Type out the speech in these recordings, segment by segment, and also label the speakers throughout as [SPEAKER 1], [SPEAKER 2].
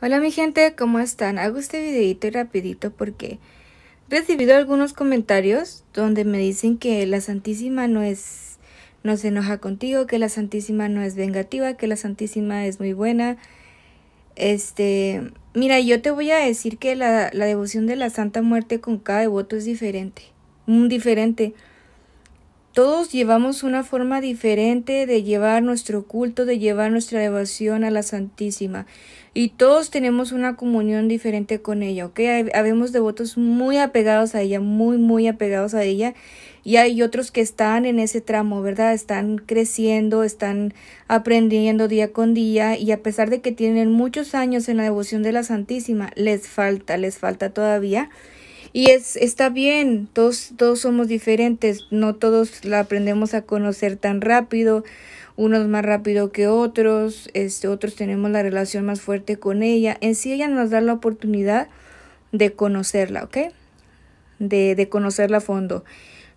[SPEAKER 1] Hola mi gente, ¿cómo están? Hago este videito rapidito porque he recibido algunos comentarios donde me dicen que la Santísima no es no se enoja contigo, que la Santísima no es vengativa, que la Santísima es muy buena. Este, mira, yo te voy a decir que la, la devoción de la Santa Muerte con cada devoto es diferente. Diferente. Todos llevamos una forma diferente de llevar nuestro culto, de llevar nuestra devoción a la Santísima. Y todos tenemos una comunión diferente con ella, ¿ok? Habemos devotos muy apegados a ella, muy, muy apegados a ella. Y hay otros que están en ese tramo, ¿verdad? Están creciendo, están aprendiendo día con día. Y a pesar de que tienen muchos años en la devoción de la Santísima, les falta, les falta todavía. Y es, está bien, todos, todos somos diferentes, no todos la aprendemos a conocer tan rápido, unos más rápido que otros, este, otros tenemos la relación más fuerte con ella. En sí ella nos da la oportunidad de conocerla, ¿ok? De, de conocerla a fondo.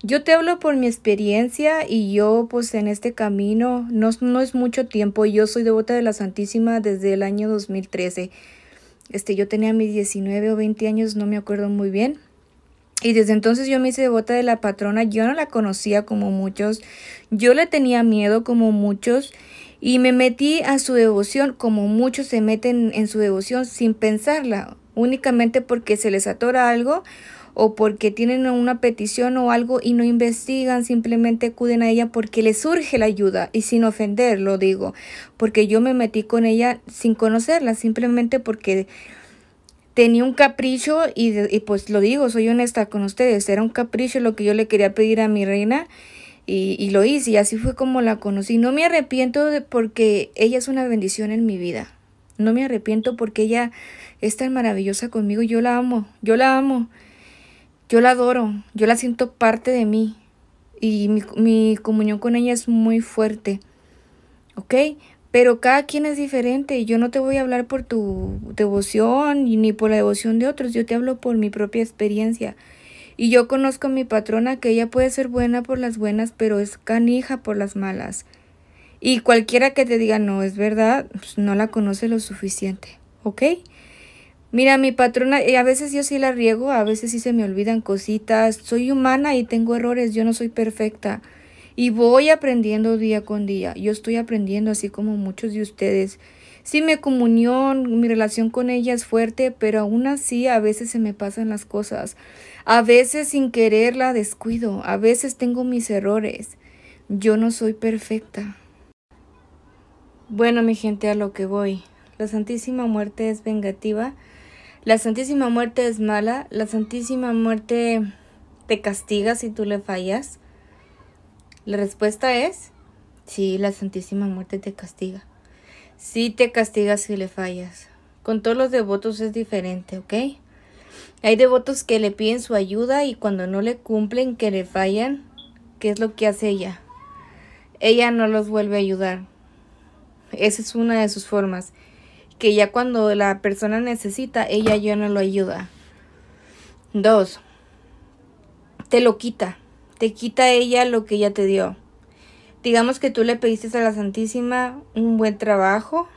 [SPEAKER 1] Yo te hablo por mi experiencia y yo pues en este camino no, no es mucho tiempo, yo soy devota de la Santísima desde el año 2013. Este, yo tenía mis 19 o 20 años, no me acuerdo muy bien. Y desde entonces yo me hice devota de la patrona. Yo no la conocía como muchos. Yo le tenía miedo como muchos. Y me metí a su devoción como muchos se meten en su devoción sin pensarla. Únicamente porque se les atora algo o porque tienen una petición o algo y no investigan, simplemente acuden a ella porque les surge la ayuda y sin ofender, lo digo, porque yo me metí con ella sin conocerla, simplemente porque tenía un capricho y, y pues lo digo, soy honesta con ustedes, era un capricho lo que yo le quería pedir a mi reina. Y, y lo hice y así fue como la conocí. No me arrepiento porque ella es una bendición en mi vida. No me arrepiento porque ella es tan maravillosa conmigo. Yo la amo, yo la amo. Yo la adoro, yo la siento parte de mí y mi, comunión con ella es muy fuerte. ¿Ok? Pero cada quien es diferente y yo no te voy a hablar por tu devoción ni por la devoción de otros, yo te hablo por mi propia experiencia. Y yo conozco a mi patrona que ella puede ser buena por las buenas, pero es canija por las malas. Y cualquiera que te diga no es verdad, pues, no la conoce lo suficiente, ¿ok? Mira, mi patrona, y eh, a veces yo sí la riego, a veces sí se me olvidan cositas. Soy humana y tengo errores, yo no soy perfecta. Y voy aprendiendo día con día. Yo estoy aprendiendo así como muchos de ustedes. Sí, mi comunión, mi relación con ella es fuerte, pero aún así a veces se me pasan las cosas. A veces sin querer la descuido, a veces tengo mis errores. Yo no soy perfecta. Bueno, mi gente, a lo que voy. La Santísima Muerte es vengativa la Santísima Muerte es mala, la Santísima Muerte te castiga si tú le fallas. La respuesta es, sí, la Santísima Muerte te castiga. Sí te castiga si le fallas. Con todos los devotos es diferente, ¿ok? Hay devotos que le piden su ayuda y cuando no le cumplen, que le fallan, ¿qué es lo que hace ella? Ella no los vuelve a ayudar. Esa es una de sus formas que ya cuando la persona necesita, ella ya no lo ayuda. Dos, te lo quita, te quita ella lo que ella te dio. Digamos que tú le pediste a la Santísima un buen trabajo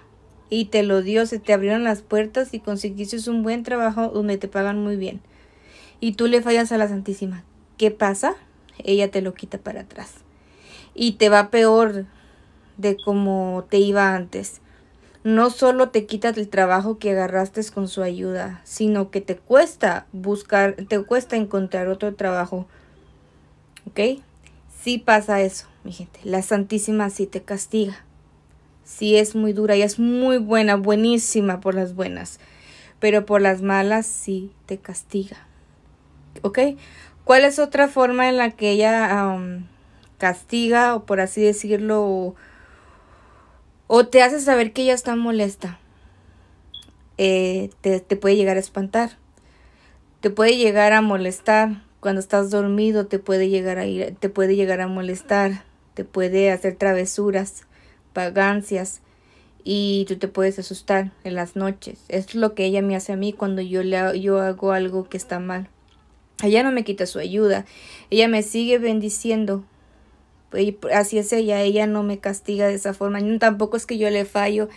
[SPEAKER 1] y te lo dio, se te abrieron las puertas y conseguiste un buen trabajo donde te pagan muy bien. Y tú le fallas a la Santísima. ¿Qué pasa? Ella te lo quita para atrás. Y te va peor de como te iba antes no solo te quitas el trabajo que agarraste con su ayuda, sino que te cuesta buscar, te cuesta encontrar otro trabajo. ¿Ok? Sí pasa eso, mi gente. La Santísima sí te castiga. Sí es muy dura y es muy buena, buenísima por las buenas. Pero por las malas sí te castiga. ¿Ok? ¿Cuál es otra forma en la que ella castiga o por así decirlo? o te hace saber que ella está molesta, eh, te, puede llegar a espantar, te puede llegar a molestar, cuando estás dormido te puede llegar a ir, te puede llegar a molestar, te puede hacer travesuras, vagancias y tú te puedes asustar en las noches. Es lo que ella me hace a mí cuando yo le yo hago algo que está mal. Ella no me quita su ayuda. Ella me sigue bendiciendo y así es ella, ella no me castiga de esa forma, tampoco es que yo le fallo,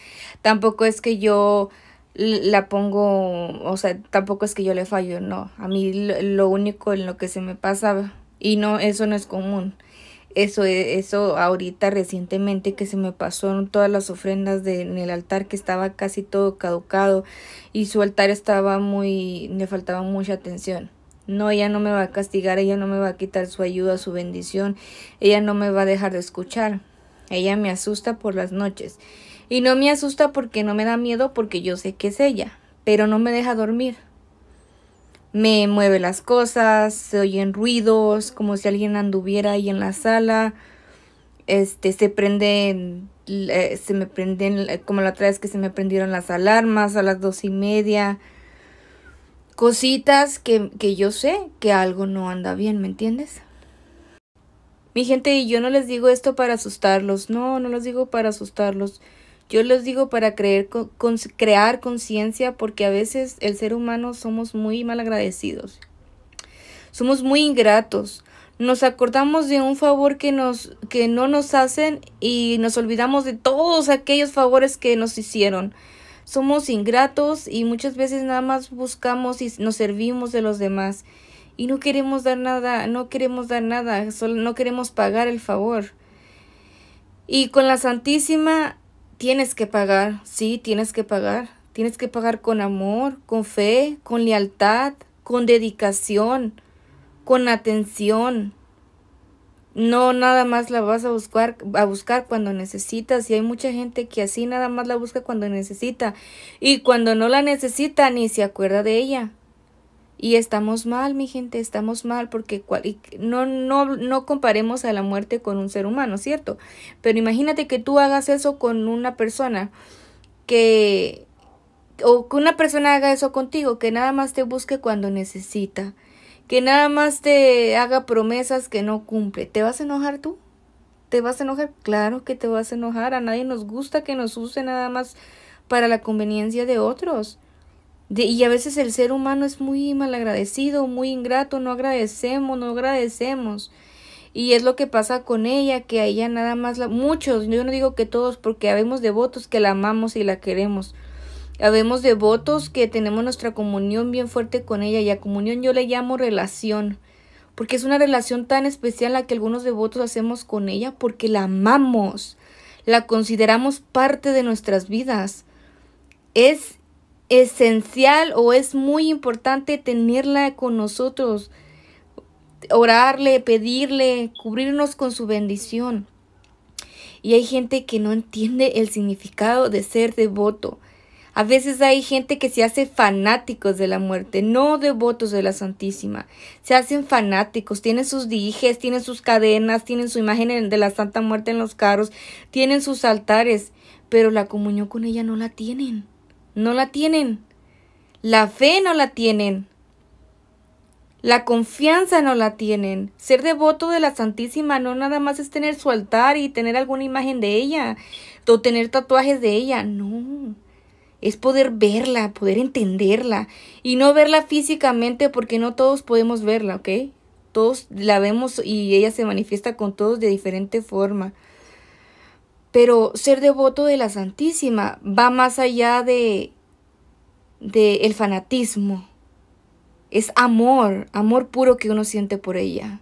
[SPEAKER 1] tampoco es que yo la pongo, o sea, tampoco es que yo le fallo, no, a mí lo único en lo que se me pasa, y no, eso no es común, eso, e, eso ahorita recientemente que se me pasó en todas las ofrendas de, en el altar que estaba casi todo caducado y su altar estaba muy, le faltaba mucha atención. No, ella no me va a castigar, ella no me va a quitar su ayuda, su bendición, ella no me va a dejar de escuchar. Ella me asusta por las noches. Y no me asusta porque no me da miedo porque yo sé que es ella, pero no me deja dormir. Me mueve las cosas, se oyen ruidos, como si alguien anduviera ahí en la sala. Este, se prende, eh, se me prenden, como la otra vez que se me prendieron las alarmas a las dos y media cositas que, que yo sé que algo no anda bien, ¿me entiendes? Mi gente, y yo no les digo esto para asustarlos, no, no les digo para asustarlos. Yo les digo para creer, crear conciencia porque a veces el ser humano somos muy mal agradecidos Somos muy ingratos. Nos acordamos de un favor que, nos, que no nos hacen y nos olvidamos de todos aquellos favores que nos hicieron somos ingratos y muchas veces nada más buscamos y nos servimos de los demás y no queremos dar nada, no queremos dar nada, solo no queremos pagar el favor. Y con la Santísima tienes que pagar, sí, tienes que pagar, tienes que pagar con amor, con fe, con lealtad, con dedicación, con atención, no nada más la vas a buscar a buscar cuando necesitas y hay mucha gente que así nada más la busca cuando necesita y cuando no la necesita ni se acuerda de ella y estamos mal mi gente estamos mal porque no no no comparemos a la muerte con un ser humano cierto pero imagínate que tú hagas eso con una persona que o que una persona haga eso contigo que nada más te busque cuando necesita que nada más te haga promesas que no cumple. ¿Te vas a enojar tú? ¿Te vas a enojar? Claro que te vas a enojar. A nadie nos gusta que nos use nada más para la conveniencia de otros. De, y a veces el ser humano es muy malagradecido, muy ingrato, no agradecemos, no agradecemos. Y es lo que pasa con ella, que a ella nada más la... Muchos, yo no digo que todos, porque habemos devotos que la amamos y la queremos. Habemos devotos que tenemos nuestra comunión bien fuerte con ella y a comunión yo le llamo relación, porque es una relación tan especial la que algunos devotos hacemos con ella porque la amamos, la consideramos parte de nuestras vidas. Es esencial o es muy importante tenerla con nosotros, orarle, pedirle, cubrirnos con su bendición. Y hay gente que no entiende el significado de ser devoto. A veces hay gente que se hace fanáticos de la muerte, no devotos de la Santísima. Se hacen fanáticos, tienen sus dijes, tienen sus cadenas, tienen su imagen de la Santa Muerte en los carros, tienen sus altares, pero la comunión con ella no la tienen. No la tienen. La fe no la tienen. La confianza no la tienen. Ser devoto de la Santísima no nada más es tener su altar y tener alguna imagen de ella o tener tatuajes de ella. No es poder verla, poder entenderla y no verla físicamente porque no todos podemos verla, ¿ok? Todos la vemos y ella se manifiesta con todos de diferente forma. Pero ser devoto de la Santísima va más allá de, de el fanatismo. Es amor, amor puro que uno siente por ella.